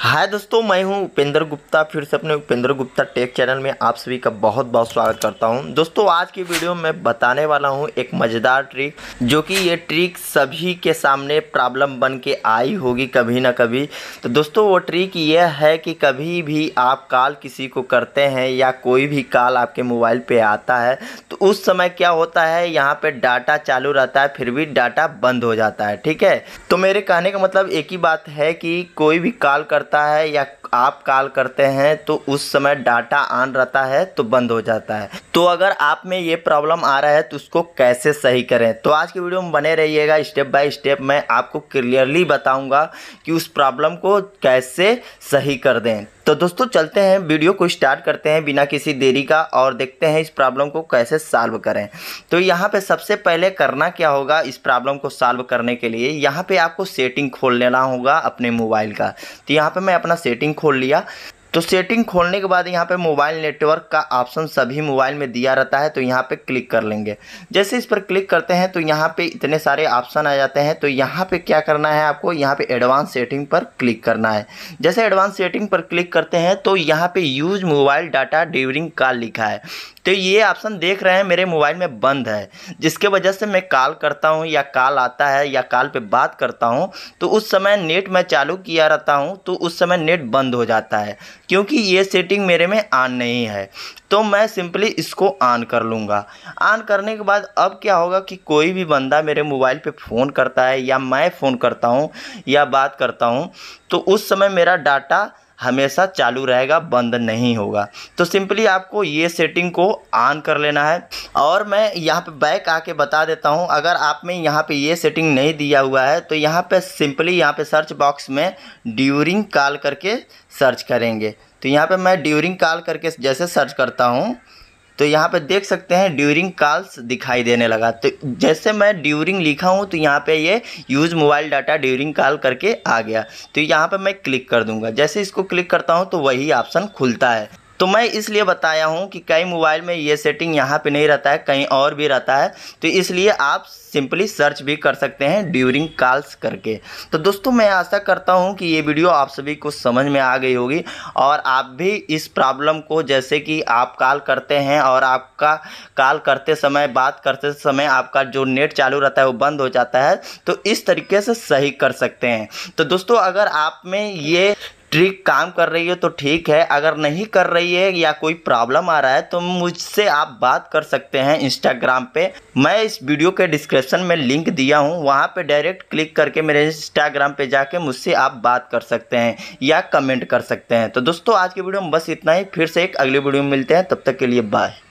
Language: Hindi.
हाय दोस्तों मैं हूं उपेंद्र गुप्ता फिर से अपने उपेंद्र गुप्ता टेक चैनल में आप सभी का बहुत बहुत स्वागत करता हूं दोस्तों आज की वीडियो में बताने वाला हूं एक मज़ेदार ट्रिक जो कि ये ट्रिक सभी के सामने प्रॉब्लम बन के आई होगी कभी ना कभी तो दोस्तों वो ट्रिक ये है कि कभी भी आप कॉल किसी को करते हैं या कोई भी कॉल आपके मोबाइल पर आता है तो उस समय क्या होता है यहाँ पर डाटा चालू रहता है फिर भी डाटा बंद हो जाता है ठीक है तो मेरे कहने का मतलब एक ही बात है कि कोई भी कॉल कर करता है या आप कॉल करते हैं तो उस समय डाटा ऑन रहता है तो बंद हो जाता है तो अगर आप में ये प्रॉब्लम आ रहा है तो उसको कैसे सही करें तो आज की वीडियो में बने रहिएगा स्टेप बाय स्टेप मैं आपको क्लियरली बताऊंगा कि उस प्रॉब्लम को कैसे सही कर दें तो दोस्तों चलते हैं वीडियो को स्टार्ट करते हैं बिना किसी देरी का और देखते हैं इस प्रॉब्लम को कैसे सॉल्व करें तो यहाँ पे सबसे पहले करना क्या होगा इस प्रॉब्लम को सॉल्व करने के लिए यहाँ पे आपको सेटिंग खोल लेना होगा अपने मोबाइल का तो यहाँ पे मैं अपना सेटिंग खोल लिया तो सेटिंग खोलने के बाद यहाँ पे मोबाइल नेटवर्क का ऑप्शन सभी मोबाइल में दिया रहता है तो यहाँ पे क्लिक कर लेंगे जैसे इस पर क्लिक करते हैं तो यहाँ पे इतने सारे ऑप्शन आ जाते हैं तो यहाँ पे क्या करना है आपको यहाँ पे एडवांस सेटिंग पर क्लिक करना है जैसे एडवांस सेटिंग पर क्लिक करते हैं तो यहाँ पे यूज मोबाइल डाटा ड्यूरिंग का लिखा है तो ये ऑप्शन देख रहे हैं मेरे मोबाइल में बंद है जिसके वजह से मैं कॉल करता हूँ या कॉल आता है या कॉल पर बात करता हूँ तो उस समय नेट मैं चालू किया रहता हूँ तो उस समय नेट बंद हो जाता है क्योंकि ये सेटिंग मेरे में ऑन नहीं है तो मैं सिंपली इसको ऑन कर लूँगा ऑन करने के बाद अब क्या होगा कि कोई भी बंदा मेरे मोबाइल पे फ़ोन करता है या मैं फ़ोन करता हूँ या बात करता हूँ तो उस समय मेरा डाटा हमेशा चालू रहेगा बंद नहीं होगा तो सिंपली आपको ये सेटिंग को ऑन कर लेना है और मैं यहाँ पे बैक आके बता देता हूँ अगर आप में यहाँ पे ये सेटिंग नहीं दिया हुआ है तो यहाँ पे सिंपली यहाँ पे सर्च बॉक्स में ड्यूरिंग कॉल करके सर्च करेंगे तो यहाँ पे मैं ड्यूरिंग कॉल करके जैसे सर्च करता हूँ तो यहाँ पे देख सकते हैं ड्यूरिंग कॉल्स दिखाई देने लगा तो जैसे मैं ड्यूरिंग लिखा हूँ तो यहाँ पे ये use mobile data during call करके आ गया तो यहाँ पे मैं क्लिक कर दूंगा जैसे इसको क्लिक करता हूँ तो वही ऑप्शन खुलता है तो मैं इसलिए बताया हूँ कि कई मोबाइल में ये सेटिंग यहाँ पे नहीं रहता है कहीं और भी रहता है तो इसलिए आप सिंपली सर्च भी कर सकते हैं ड्यूरिंग कॉल्स करके तो दोस्तों मैं आशा करता हूँ कि ये वीडियो आप सभी को समझ में आ गई होगी और आप भी इस प्रॉब्लम को जैसे कि आप कॉल करते हैं और आपका कॉल करते समय बात करते समय आपका जो नेट चालू रहता है वो बंद हो जाता है तो इस तरीके से सही कर सकते हैं तो दोस्तों अगर आप में ये ट्रिक काम कर रही है तो ठीक है अगर नहीं कर रही है या कोई प्रॉब्लम आ रहा है तो मुझसे आप बात कर सकते हैं इंस्टाग्राम पे मैं इस वीडियो के डिस्क्रिप्शन में लिंक दिया हूँ वहाँ पे डायरेक्ट क्लिक करके मेरे इंस्टाग्राम पे जाके मुझसे आप बात कर सकते हैं या कमेंट कर सकते हैं तो दोस्तों आज की वीडियो में बस इतना ही फिर से एक अगली वीडियो में मिलते हैं तब तक के लिए बाय